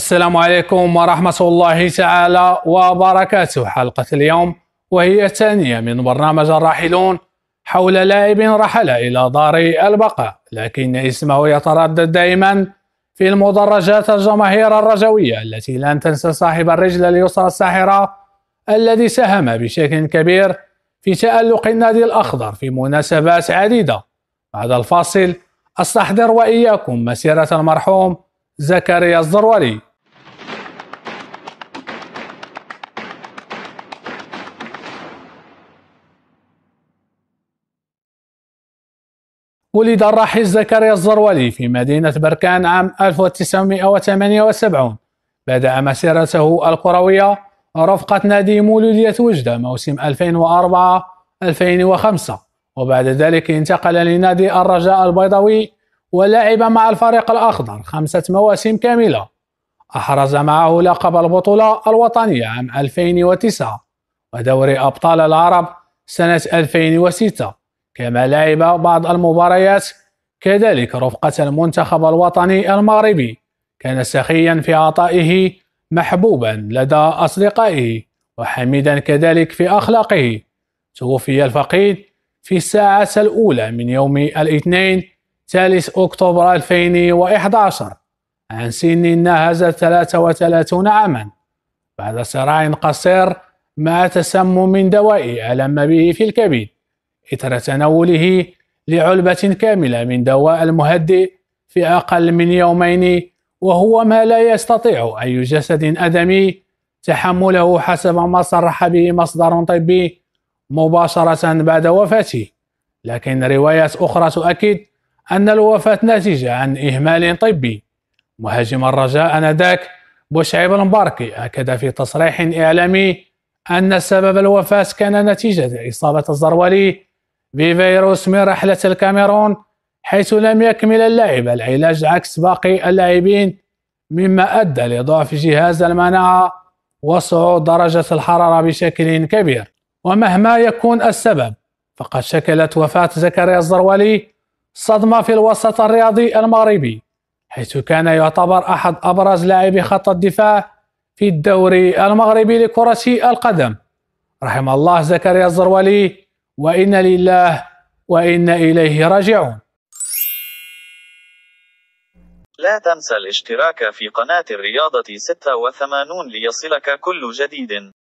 السلام عليكم ورحمة الله تعالى وبركاته حلقة اليوم وهي الثانية من برنامج الراحلون حول لاعب رحل إلى دار البقاء لكن اسمه يتردد دائما في المدرجات الجماهير الرجوية التي لن تنسى صاحب الرجل اليسرى الساحرة الذي ساهم بشكل كبير في تألق النادي الأخضر في مناسبات عديدة بعد الفاصل أستحضر وإياكم مسيرة المرحوم زكريا الزروري ولد الراحل زكريا الزروالي في مدينة بركان عام 1978 بدأ مسيرته الكروية رفقة نادي مولودية وجدة موسم 2004-2005 وبعد ذلك انتقل لنادي الرجاء البيضاوي ولعب مع الفريق الأخضر خمسة مواسم كاملة أحرز معه لقب البطولة الوطنية عام 2009 ودوري أبطال العرب سنة 2006 كما لعب بعض المباريات كذلك رفقة المنتخب الوطني المغربي كان سخيا في عطائه محبوبا لدى أصدقائه وحميدا كذلك في أخلاقه توفي الفقيد في الساعة الأولى من يوم الاثنين 3 أكتوبر 2011 عن سن ناهز 33 عاما بعد صراع قصير مع تسمم دوائي ألم به في الكبد إثر تناوله لعلبة كاملة من دواء المهدئ في أقل من يومين وهو ما لا يستطيع أي جسد أدمي تحمله حسب ما صرح به مصدر طبي مباشرة بعد وفاته لكن روايات أخرى تؤكد أن الوفاة ناتجة عن إهمال طبي مهاجم الرجاء أنذاك بوشعيب المباركي أكد في تصريح إعلامي أن سبب الوفاة كان نتيجة إصابة الزروالي بفيروس من رحلة الكاميرون حيث لم يكمل اللاعب العلاج عكس باقي اللاعبين مما أدى لضعف جهاز المناعة وصعود درجة الحرارة بشكل كبير ومهما يكون السبب فقد شكلت وفاة زكريا الزروالي صدمة في الوسط الرياضي المغربي حيث كان يعتبر أحد أبرز لاعبي خط الدفاع في الدوري المغربي لكرة القدم رحم الله زكريا الزروالي وإن لله وإن إليه راجعون لا تنسى الاشتراك في قناة الرياضة 86 ليصلك كل جديد